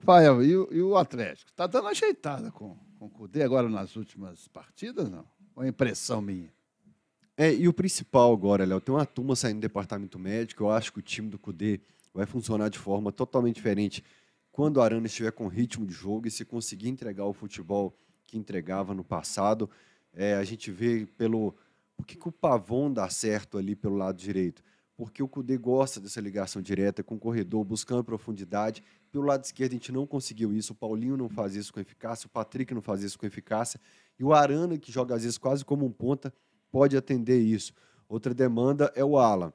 Fael, e, e, o Atlético? Está dando ajeitada com, com o Cudê agora nas últimas partidas, não? Ou é impressão minha? É, e o principal agora, Léo, tem uma turma saindo do departamento médico. Eu acho que o time do Cudê vai funcionar de forma totalmente diferente quando o Arana estiver com ritmo de jogo e se conseguir entregar o futebol que entregava no passado. É, a gente vê pelo. O que, que o Pavon dá certo ali pelo lado direito? porque o Cudê gosta dessa ligação direta com o corredor, buscando profundidade. Pelo lado esquerdo, a gente não conseguiu isso. O Paulinho não faz isso com eficácia, o Patrick não faz isso com eficácia. E o Arana, que joga às vezes quase como um ponta, pode atender isso. Outra demanda é o Ala.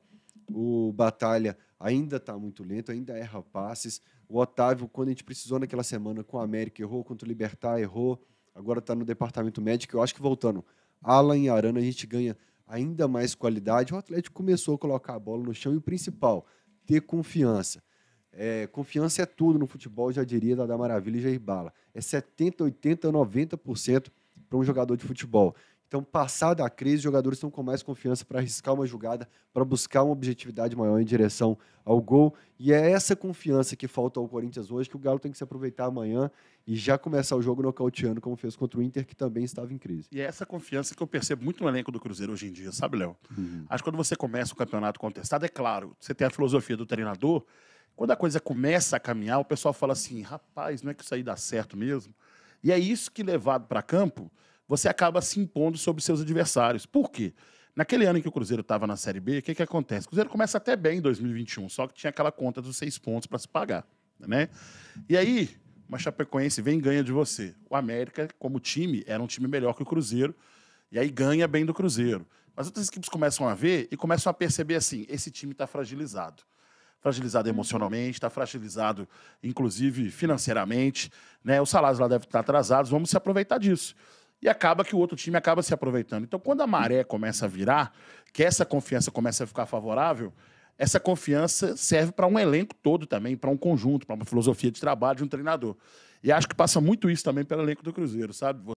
O Batalha ainda está muito lento, ainda erra passes. O Otávio, quando a gente precisou naquela semana com o América, errou, contra o Libertar, errou. Agora está no departamento médico. Eu acho que voltando, Alan e Arana, a gente ganha ainda mais qualidade, o Atlético começou a colocar a bola no chão e o principal, ter confiança. É, confiança é tudo no futebol, já diria da Maravilha e Jair Bala. É 70, 80, 90% para um jogador de futebol. Então, passada a crise, os jogadores estão com mais confiança para arriscar uma jogada, para buscar uma objetividade maior em direção ao gol. E é essa confiança que falta ao Corinthians hoje, que o Galo tem que se aproveitar amanhã e já começar o jogo nocauteando, como fez contra o Inter, que também estava em crise. E é essa confiança que eu percebo muito no elenco do Cruzeiro hoje em dia, sabe, Léo? Uhum. Acho que quando você começa o campeonato contestado, é claro, você tem a filosofia do treinador. Quando a coisa começa a caminhar, o pessoal fala assim: rapaz, não é que isso aí dá certo mesmo? E é isso que, levado para campo, você acaba se impondo sobre seus adversários. Por quê? Naquele ano em que o Cruzeiro estava na Série B, o que, que acontece? O Cruzeiro começa até bem em 2021, só que tinha aquela conta dos seis pontos para se pagar. Né? E aí, uma Chapecoense vem e ganha de você. O América, como time, era um time melhor que o Cruzeiro, e aí ganha bem do Cruzeiro. Mas outras equipes começam a ver e começam a perceber assim: esse time está fragilizado. Fragilizado emocionalmente, está fragilizado, inclusive financeiramente. Né? Os salários lá devem estar atrasados, vamos se aproveitar disso e acaba que o outro time acaba se aproveitando. Então, quando a maré começa a virar, que essa confiança começa a ficar favorável, essa confiança serve para um elenco todo também, para um conjunto, para uma filosofia de trabalho de um treinador. E acho que passa muito isso também pelo elenco do Cruzeiro, sabe?